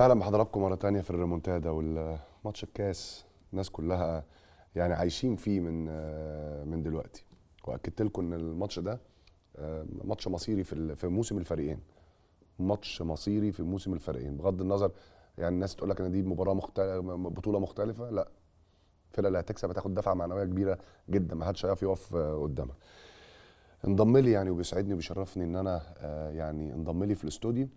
اهلا بحضراتكم مره تانية في الريمونتادا والماتش الكاس الناس كلها يعني عايشين فيه من من دلوقتي واكدت لكم ان الماتش ده ماتش مصيري في في موسم الفريقين ماتش مصيري في موسم الفريقين بغض النظر يعني الناس تقول لك ان دي مباراه مختلفه بطوله مختلفه لا الفرقه اللي هتكسب هتاخد دفعه معنويه كبيره جدا ما حدش هيعرف يقف قدامها انضم لي يعني وبيسعدني وبيشرفني ان انا يعني انضم لي في الاستوديو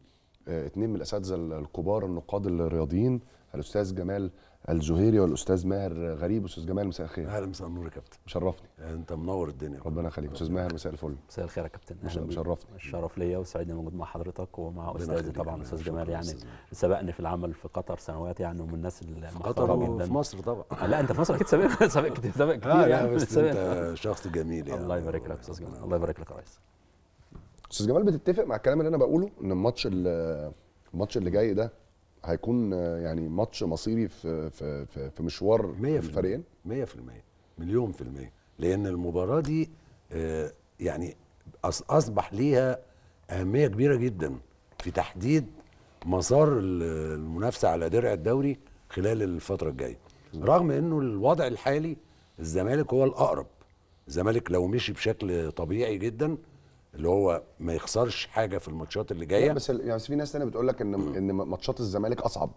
اثنين آه، من الاساتذه الكبار النقاد الرياضيين الاستاذ جمال الزهيري والاستاذ ماهر غريب استاذ جمال مساء الخير اهلا مساء النور يا كابتن مشرفني آه، انت منور الدنيا ربنا يخليك استاذ ماهر مساء الفل مساء الخير يا كابتن اهلا مشرفني الشرف ليا وسعيد اني موجود مع حضرتك ومع استاذي طبعا استاذ جمال يعني سبقني في العمل في قطر سنوات يعني ومن الناس اللي في وفي مصر طبعا آه، لا انت في مصر اكيد سابق سابق كتير سابق كتير يعني بس انت شخص جميل يعني الله يبارك لك استاذ جمال الله يبارك لك يا ريس استاذ جمال بتتفق مع الكلام اللي انا بقوله ان الماتش الماتش اللي جاي ده هيكون يعني ماتش مصيري في في في, في مشوار الفريقين 100% مليون في المية لأن المباراة دي آه، يعني أصبح ليها أهمية كبيرة جدا في تحديد مسار المنافسة على درع الدوري خلال الفترة الجاية رغم أنه الوضع الحالي الزمالك هو الأقرب الزمالك لو مشي بشكل طبيعي جدا اللي هو ما يخسرش حاجه في الماتشات اللي جايه بس يعني بس في ناس ثانيه بتقول لك ان ان ماتشات الزمالك اصعب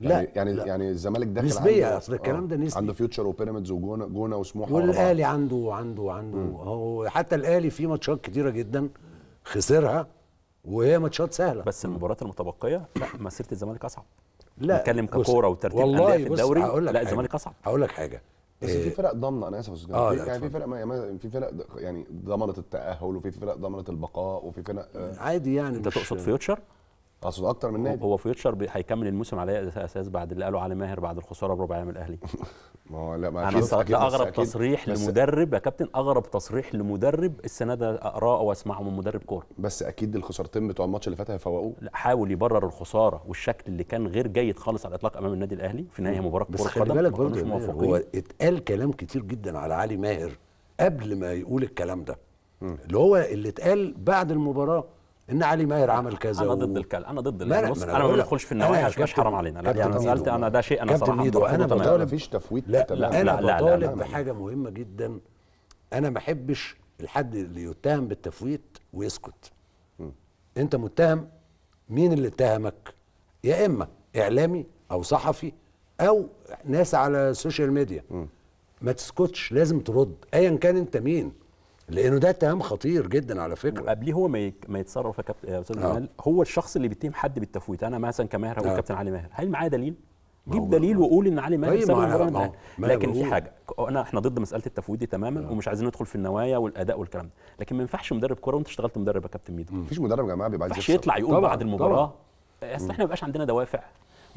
لا يعني يعني, لا. يعني الزمالك داخل نسبية اصل الكلام ده آه، نسبي عنده فيوتشر وبيراميدز وجونه جونه وسموحه والاهلي عنده عنده عنده هو حتى الاهلي في ماتشات كتيره جدا خسرها وهي ماتشات سهله بس المباريات المتبقيه لا مسيره الزمالك اصعب لا نتكلم ككوره وترتيب انديه في الدوري لا الزمالك اصعب هقول لك حاجه بس في آه، فرق ضامنه انا اسف استاذ آه يعني في فرق يعني ما في فرق يعني ضمنت التاهل وفي فرق ضمنت البقاء وفي فرق آه. عادي يعني انت تقصد آه. فيوتشر اقصد اكتر من نادي هو فيوتشر هيكمل الموسم على اساس بعد اللي قاله علي ماهر بعد الخساره بربع ايام الاهلي ما هو لا ما انا أكيد ده اغرب أكيد تصريح بس لمدرب يا كابتن اغرب تصريح لمدرب السنه ده اقراه واسمعه من مدرب كوره بس اكيد الخسارتين بتوع الماتش اللي فات هيفوقوه لا حاول يبرر الخساره والشكل اللي كان غير جيد خالص على الاطلاق امام النادي الاهلي في نهائي مباراه كوره قدم بس خلي بالك برضه هو اتقال كلام كتير جدا على علي ماهر قبل ما يقول الكلام ده اللي هو اللي اتقال بعد المباراه ان علي ماهر عمل كذا انا ضد الكل انا ضد لا انا, أنا ما بدخلش في النوايا عشان مش حرام علينا لا يعني سالت انا ده شيء انا صراحه ميدو انا بطالب مفيش تفويت لا لا انا بطالب بحاجه مهمه جدا انا ما احبش الحد اللي يتهم بالتفويت ويسكت م. انت متهم مين اللي اتهمك يا اما اعلامي او صحفي او ناس على السوشيال ميديا م. ما تسكتش لازم ترد ايا كان انت مين لانه ده اتهام خطير جدا على فكره وقبليه هو ما, ما يتصرف يا كابتن يا استاذ جمال آه. هو الشخص اللي بيتهم حد بالتفويت انا مثلا كماهر آه. كابتن علي ماهر هل معايا دليل؟ جيب دليل وقول ان علي ماهر طيب، سبب المباراه لكن في حاجه انا احنا ضد مساله التفويت دي تماما آه. ومش عايزين ندخل في النوايا والاداء والكلام ده لكن ما ينفعش مدرب كوره وانت اشتغلت مدرب يا كابتن ميدو مفيش مدرب يا جماعه بيبقى عايز يطلع يقول بعد المباراه اصل احنا ما بقاش عندنا دوافع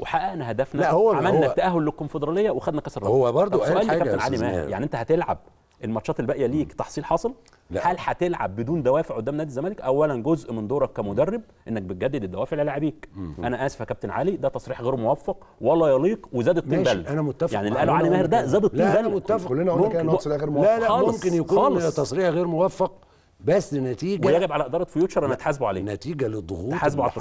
وحققنا هدفنا لا هو عملنا هو التاهل للكونفدراليه وخدنا كاس الرابطه هو برضه قال حاجه كابتن علي ماهر يعني انت هتلعب الماتشات الباقيه ليك تحصيل حاصل لا. هل هتلعب بدون دوافع قدام نادي الزمالك اولا جزء من دورك كمدرب انك بتجدد الدوافع للاعبيك انا اسف يا كابتن علي ده تصريح غير موفق ولا يليق وزاد الطين بل انا متفق يعني اللي قاله علي ماهر ده زاد الطين بل انا متفق كلنا قلنا كده تصريح غير موفق لا لا خالص ممكن يكون خالص. تصريح غير موفق بس نتيجه ويجب على اداره فيوتشر ان تحاسبوا عليه نتيجه للضغوط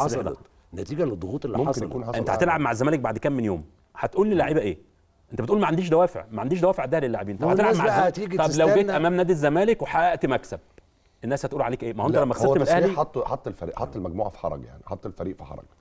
اللي ده نتيجه للضغوط اللي ممكن حصلت يكون حصل انت هتلعب مع الزمالك بعد كام من يوم هتقول لي لعيبه ايه انت بتقول ما عنديش دوافع ما عنديش دوافع ده للاعبين طب هتلعب مع طب لو جيت امام نادي الزمالك وحققت مكسب الناس هتقول عليك ايه ما هو انت لما خسرت من الاهلي حط حط الفريق حط المجموعه في حرج يعني حط الفريق في حرج